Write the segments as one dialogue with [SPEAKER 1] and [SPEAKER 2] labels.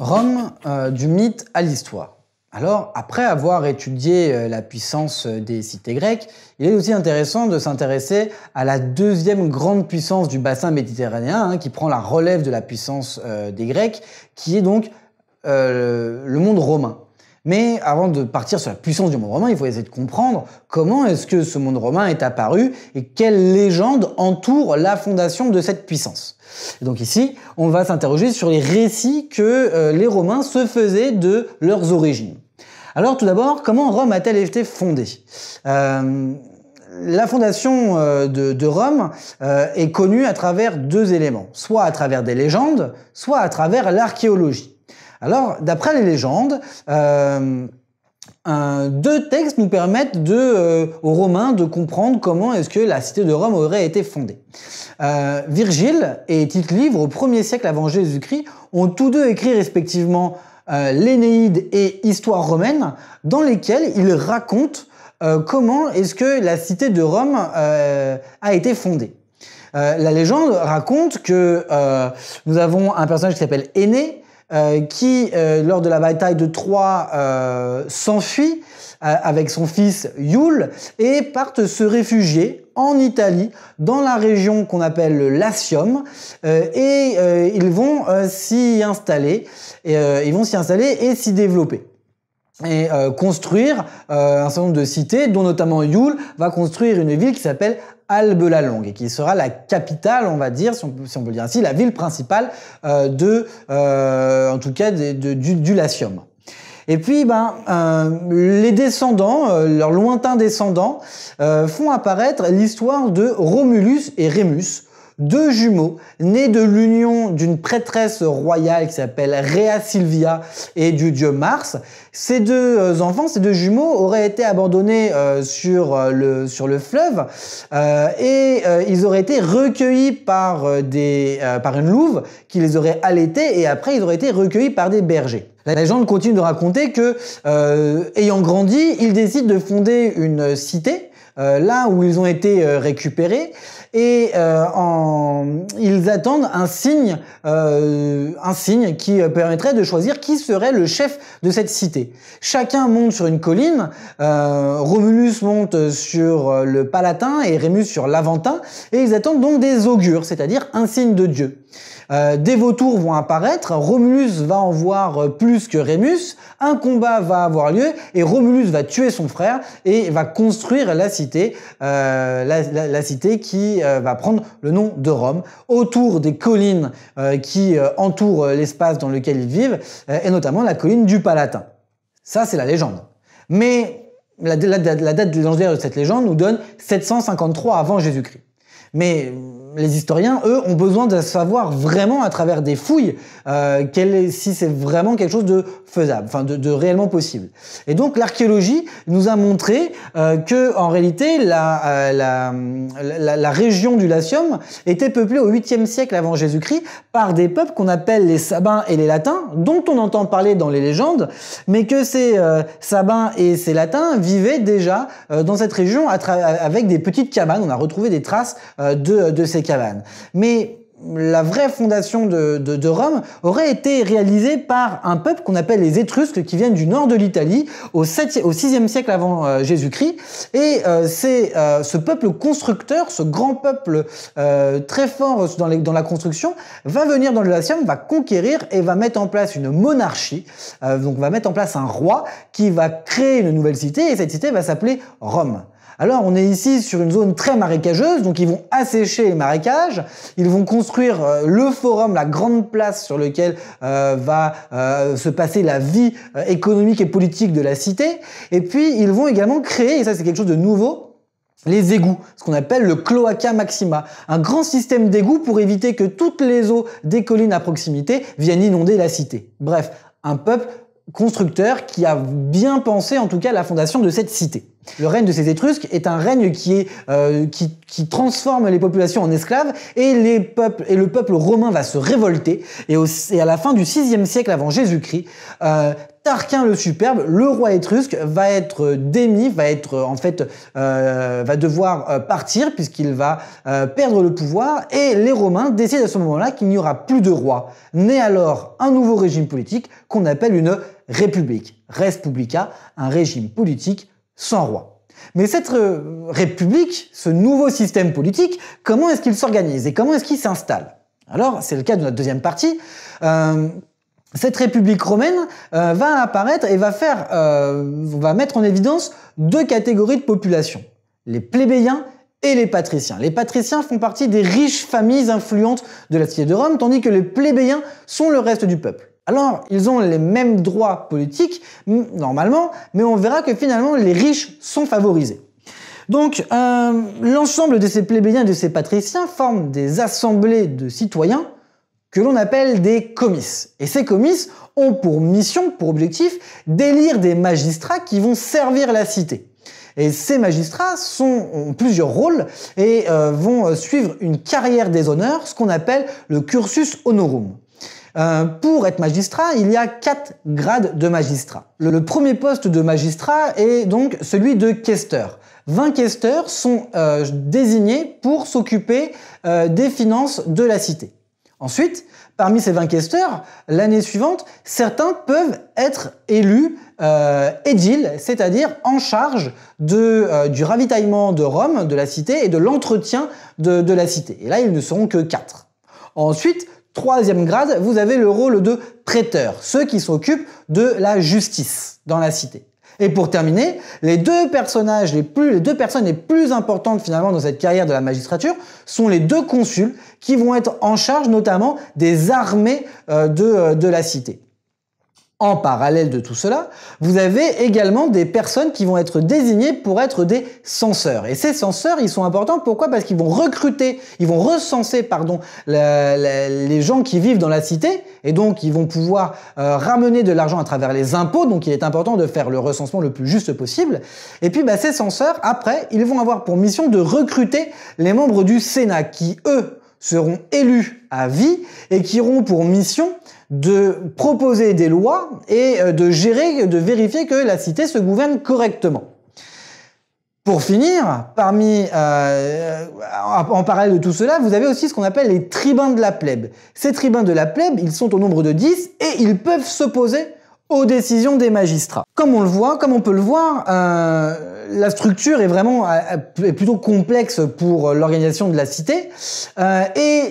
[SPEAKER 1] Rome, euh, du mythe à l'histoire. Alors, après avoir étudié euh, la puissance euh, des cités grecques, il est aussi intéressant de s'intéresser à la deuxième grande puissance du bassin méditerranéen, hein, qui prend la relève de la puissance des Grecs, qui est donc le monde romain. Mais avant de partir sur la puissance du monde romain, il faut essayer de comprendre comment est-ce que ce monde romain est apparu et quelles légendes entourent la fondation de cette puissance. donc ici, on va s'interroger sur les récits que euh, les Romains se faisaient de leurs origines. Alors tout d'abord, comment Rome a-t-elle été fondée euh, la fondation euh, de, Rome est connue à travers deux éléments, soit à travers des légendes, soit à travers l'archéologie. Alors, d'après les légendes, euh, deux textes nous permettent euh, aux Romains de comprendre comment est-ce que la cité de Rome aurait été fondée. Euh, Virgile et Tite Livre, au 1er siècle avant Jésus-Christ, ont tous deux écrit respectivement l'Énéide et Histoire romaine, dans lesquels ils racontent comment est-ce que la cité de Rome a été fondée. la légende raconte que nous avons un personnage qui s'appelle Aîné, euh, qui, euh, lors de la bataille de Troie, euh, s'enfuit avec son fils Yule et partent se réfugier en Italie, dans la région qu'on appelle le Latium, et ils vont s'y installer, et, ils vont s'y installer et s'y développer et euh, construire euh, un certain nombre de cités, dont notamment Yule va construire une ville qui s'appelle Albe la Longue et qui sera la capitale, on va dire, si on peut, dire ainsi, la ville principale euh, de, en tout cas, du, du, Latium. Et puis, ben, les descendants, leurs lointains descendants, font apparaître l'histoire de Romulus et Rémus, deux jumeaux nés de l'union d'une prêtresse royale qui s'appelle Rhea Silvia et du dieu Mars. Ces deux euh, enfants, ces deux jumeaux auraient été abandonnés euh, sur, euh, le, sur le fleuve et ils auraient été recueillis par, des, par une louve qui les aurait allaités et après ils auraient été recueillis par des bergers. La légende continue de raconter que, ayant grandi, ils décident de fonder une cité là où ils ont été récupérés et euh, ils attendent un signe, euh, un signe qui euh, permettrait de choisir qui serait le chef de cette cité. Chacun monte sur une colline, Romulus monte sur le Palatin et Rémus sur l'Aventin, et ils attendent donc des augures, c'est-à-dire un signe de Dieu. des vautours vont apparaître, Romulus va en voir plus que Rémus, un combat va avoir lieu et Romulus va tuer son frère et va construire la cité, la, cité qui euh, va prendre le nom de Rome, autour des collines euh, qui euh, entourent l'espace dans lequel ils vivent, et notamment la colline du Palatin. Ça, c'est la légende. Mais la, la date légendaire de cette légende nous donne 753 avant Jésus-Christ. Mais les historiens, eux, ont besoin de savoir vraiment à travers des fouilles euh, si c'est vraiment quelque chose de faisable, enfin de, réellement possible. Et donc l'archéologie nous a montré euh, que en réalité la, euh, région du Latium était peuplée au 8e siècle avant Jésus-Christ par des peuples qu'on appelle les Sabins et les Latins, dont on entend parler dans les légendes, mais que ces euh, Sabins et ces Latins vivaient déjà dans cette région avec des petites cabanes. On a retrouvé des traces euh, de, ces cabanes. Mais la vraie fondation de, de, de, Rome aurait été réalisée par un peuple qu'on appelle les Étrusques, qui viennent du nord de l'Italie au, 6e siècle avant euh, Jésus-Christ. Et euh, c'est ce peuple constructeur, ce grand peuple très fort dans, dans, la construction, va venir dans le Latium, va conquérir et va mettre en place une monarchie, donc va mettre en place un roi qui va créer une nouvelle cité, et cette cité va s'appeler Rome. Alors on est ici sur une zone très marécageuse, donc ils vont assécher les marécages, ils vont construire euh, le forum, la grande place sur laquelle euh, va euh, se passer la vie économique et politique de la cité, et puis ils vont également créer, et ça c'est quelque chose de nouveau, les égouts, ce qu'on appelle le cloaca maxima, un grand système d'égouts pour éviter que toutes les eaux des collines à proximité viennent inonder la cité. Bref, un peuple constructeur qui a bien pensé en tout cas la fondation de cette cité. Le règne de ces Étrusques est un règne qui, est, euh, qui, qui, transforme les populations en esclaves et, les peuples, et le peuple romain va se révolter. Et, à la fin du 6 siècle avant Jésus-Christ, euh, Tarquin le Superbe, le roi étrusque, va être démis, va être en fait, euh, va devoir partir puisqu'il va perdre le pouvoir et les Romains décident à ce moment-là qu'il n'y aura plus de roi. Naît alors un nouveau régime politique qu'on appelle une république, res publica, un régime politique sans roi. Mais cette euh, république, ce nouveau système politique, comment est-ce qu'il s'organise et comment est-ce qu'il s'installe Alors, c'est le cas de notre deuxième partie. Euh, cette république romaine euh, va apparaître et va faire, va mettre en évidence deux catégories de population les plébéiens et les patriciens. Les patriciens font partie des riches familles influentes de la cité de Rome, tandis que les plébéiens sont le reste du peuple. Alors, ils ont les mêmes droits politiques, normalement, mais on verra que finalement, les riches sont favorisés. Donc, euh, l'ensemble de ces plébéiens et de ces patriciens forment des assemblées de citoyens que l'on appelle des comices. Et ces comices ont pour mission, pour objectif, d'élire des magistrats qui vont servir la cité. Et ces magistrats ont plusieurs rôles et euh, vont euh, suivre une carrière des honneurs, ce qu'on appelle le cursus honorum. Euh, pour être magistrat, il y a quatre grades de magistrat. Le, premier poste de magistrat est donc celui de caisseur. 20 questeurs sont euh, désignés pour s'occuper euh, des finances de la cité. Ensuite, parmi ces 20 questeurs, l'année suivante, certains peuvent être élus euh, édiles, c'est-à-dire en charge du ravitaillement de Rome, de la cité, et de l'entretien de, la cité. Et là, ils ne seront que 4. Ensuite, Troisième grade, vous avez le rôle de prêteur, ceux qui s'occupent de la justice dans la cité. Et pour terminer, les deux personnages les plus, les deux personnes les plus importantes finalement dans cette carrière de la magistrature sont les deux consuls qui vont être en charge notamment des armées euh, de, euh, de la cité. En parallèle de tout cela, vous avez également des personnes qui vont être désignées pour être des censeurs. Et ces censeurs, ils sont importants. Pourquoi Parce qu'ils vont recruter, ils vont recenser, pardon, les gens qui vivent dans la cité. Et donc, ils vont pouvoir euh, ramener de l'argent à travers les impôts. Donc, il est important de faire le recensement le plus juste possible. Et puis, bah, ces censeurs, après, ils vont avoir pour mission de recruter les membres du Sénat qui, eux, seront élus à vie et qui auront pour mission de proposer des lois et euh, de gérer, de vérifier que la cité se gouverne correctement. Pour finir, parmi, euh, en parallèle de tout cela, vous avez aussi ce qu'on appelle les tribuns de la plèbe. Ces tribuns de la plèbe, ils sont au nombre de 10 et ils peuvent s'opposer aux décisions des magistrats. Comme on le voit, comme on peut le voir, euh, la structure est vraiment euh, est plutôt complexe pour l'organisation de la cité euh, et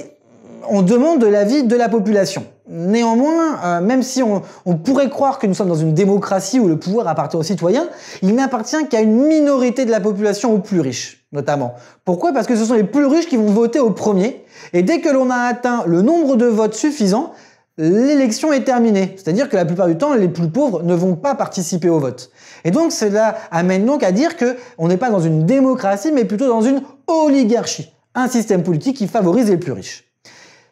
[SPEAKER 1] on demande de l'avis de la population. Néanmoins, même si on, on, pourrait croire que nous sommes dans une démocratie où le pouvoir appartient aux citoyens, il n'appartient qu'à une minorité de la population aux plus riches, notamment. Pourquoi Parce que ce sont les plus riches qui vont voter au premier, et dès que l'on a atteint le nombre de votes suffisant, l'élection est terminée. C'est-à-dire que la plupart du temps, les plus pauvres ne vont pas participer au vote. Et donc cela amène donc à dire que on n'est pas dans une démocratie, mais plutôt dans une oligarchie, un système politique qui favorise les plus riches.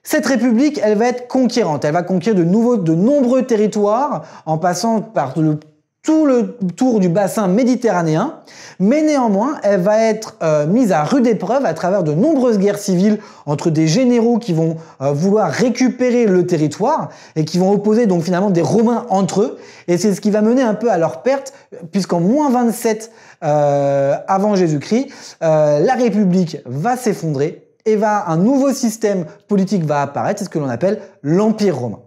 [SPEAKER 1] Cette république, elle va être conquérante. Elle va conquérir de nouveaux, de nombreux territoires en passant par le tout le tour du bassin méditerranéen, mais néanmoins, elle va être euh, mise à rude épreuve à travers de nombreuses guerres civiles entre des généraux qui vont euh, vouloir récupérer le territoire et qui vont opposer donc finalement des Romains entre eux, et c'est ce qui va mener un peu à leur perte, puisqu'en moins 27 euh, avant Jésus-Christ, la République va s'effondrer et va un nouveau système politique va apparaître, c'est ce que l'on appelle l'Empire romain.